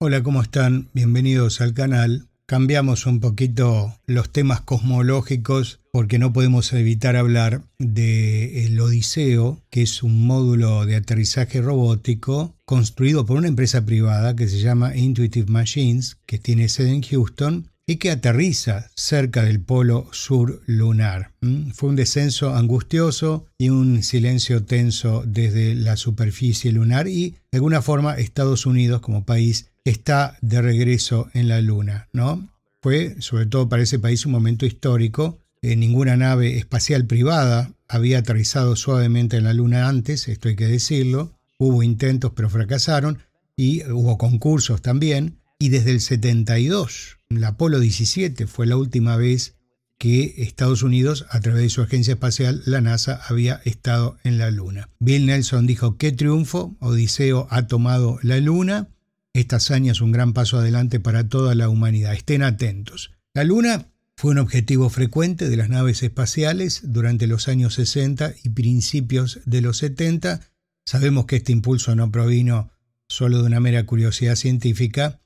Hola, ¿cómo están? Bienvenidos al canal. Cambiamos un poquito los temas cosmológicos porque no podemos evitar hablar de el Odiseo, que es un módulo de aterrizaje robótico construido por una empresa privada que se llama Intuitive Machines, que tiene sede en Houston y que aterriza cerca del polo sur lunar. ¿Mm? Fue un descenso angustioso y un silencio tenso desde la superficie lunar y de alguna forma Estados Unidos como país está de regreso en la luna, ¿no? Fue sobre todo para ese país un momento histórico. Eh, ninguna nave espacial privada había aterrizado suavemente en la luna antes, esto hay que decirlo. Hubo intentos pero fracasaron y hubo concursos también y desde el 72 la Apolo 17 fue la última vez que Estados Unidos, a través de su agencia espacial, la NASA, había estado en la Luna. Bill Nelson dijo, qué triunfo, Odiseo ha tomado la Luna, esta hazaña es un gran paso adelante para toda la humanidad, estén atentos. La Luna fue un objetivo frecuente de las naves espaciales durante los años 60 y principios de los 70. Sabemos que este impulso no provino solo de una mera curiosidad científica,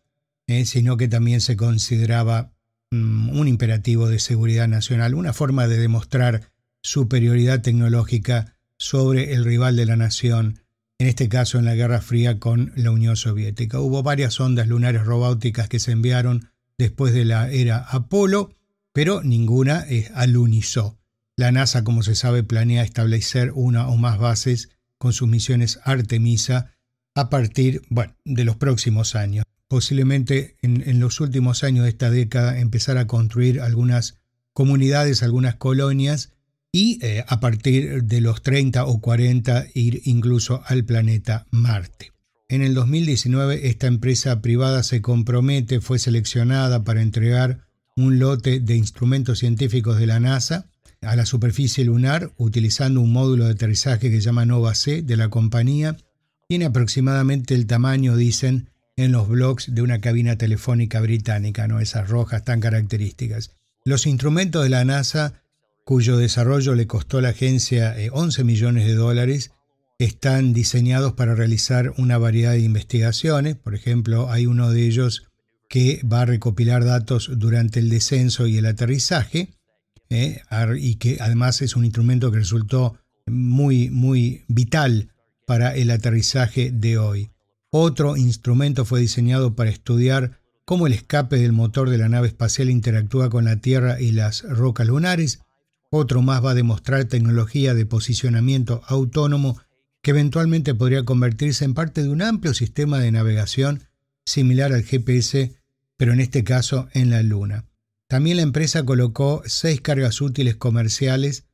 eh, sino que también se consideraba mm, un imperativo de seguridad nacional, una forma de demostrar superioridad tecnológica sobre el rival de la nación, en este caso en la Guerra Fría con la Unión Soviética. Hubo varias ondas lunares robóticas que se enviaron después de la era Apolo, pero ninguna es eh, alunizó. La NASA, como se sabe, planea establecer una o más bases con sus misiones Artemisa a partir de los próximos años posiblemente en, los últimos años de esta década empezar a construir algunas comunidades, algunas colonias y eh, a partir de los 30 o 40 ir incluso al planeta Marte. En el 2019 esta empresa privada se compromete, fue seleccionada para entregar un lote de instrumentos científicos de la NASA a la superficie lunar utilizando un módulo de aterrizaje que se llama Nova C de la compañía. Tiene aproximadamente el tamaño, dicen, en los blogs de una cabina telefónica británica, ¿no? esas rojas tan características. Los instrumentos de la NASA, cuyo desarrollo le costó a la agencia 11 eh, millones de dólares, están diseñados para realizar una variedad de investigaciones. Por ejemplo, hay uno de ellos que va a recopilar datos durante el descenso y el aterrizaje, eh, y que además es un instrumento que resultó muy, muy vital para el aterrizaje de hoy. Otro instrumento fue diseñado para estudiar cómo el escape del motor de la nave espacial interactúa con la Tierra y las rocas lunares. Otro más va a demostrar tecnología de posicionamiento autónomo que eventualmente podría convertirse en parte de un amplio sistema de navegación similar al GPS, pero en este caso en la Luna. También la empresa colocó seis cargas útiles comerciales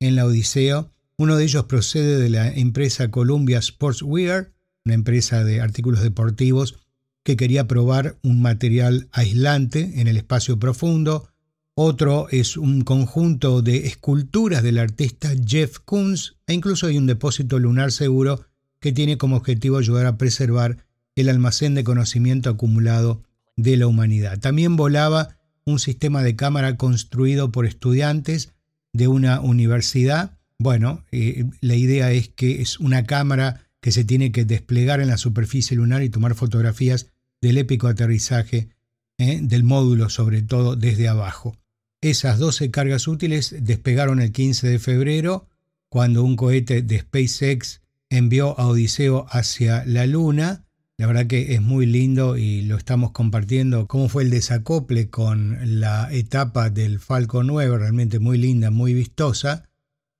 en la Odiseo. Uno de ellos procede de la empresa Columbia Sportswear una empresa de artículos deportivos que quería probar un material aislante en el espacio profundo. Otro es un conjunto de esculturas del artista Jeff Koons e incluso hay un depósito lunar seguro que tiene como objetivo ayudar a preservar el almacén de conocimiento acumulado de la humanidad. También volaba un sistema de cámara construido por estudiantes de una universidad. Bueno, eh, la idea es que es una cámara que se tiene que desplegar en la superficie lunar y tomar fotografías del épico aterrizaje ¿eh? del módulo, sobre todo desde abajo. Esas 12 cargas útiles despegaron el 15 de febrero, cuando un cohete de SpaceX envió a Odiseo hacia la Luna. La verdad que es muy lindo y lo estamos compartiendo cómo fue el desacople con la etapa del Falcon 9, realmente muy linda, muy vistosa.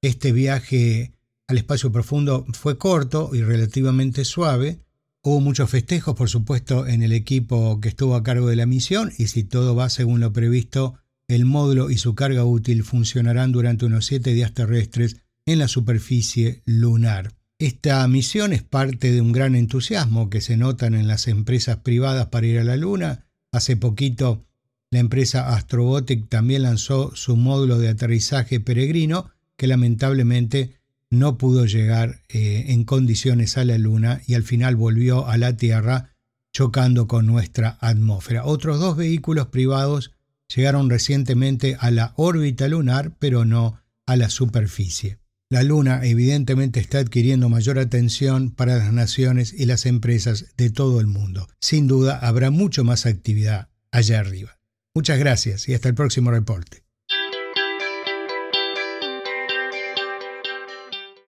Este viaje al espacio profundo fue corto y relativamente suave. Hubo muchos festejos, por supuesto, en el equipo que estuvo a cargo de la misión y si todo va según lo previsto, el módulo y su carga útil funcionarán durante unos siete días terrestres en la superficie lunar. Esta misión es parte de un gran entusiasmo que se notan en las empresas privadas para ir a la Luna. Hace poquito la empresa Astrobotic también lanzó su módulo de aterrizaje peregrino que lamentablemente no pudo llegar eh, en condiciones a la Luna y al final volvió a la Tierra chocando con nuestra atmósfera. Otros dos vehículos privados llegaron recientemente a la órbita lunar, pero no a la superficie. La Luna evidentemente está adquiriendo mayor atención para las naciones y las empresas de todo el mundo. Sin duda habrá mucho más actividad allá arriba. Muchas gracias y hasta el próximo reporte.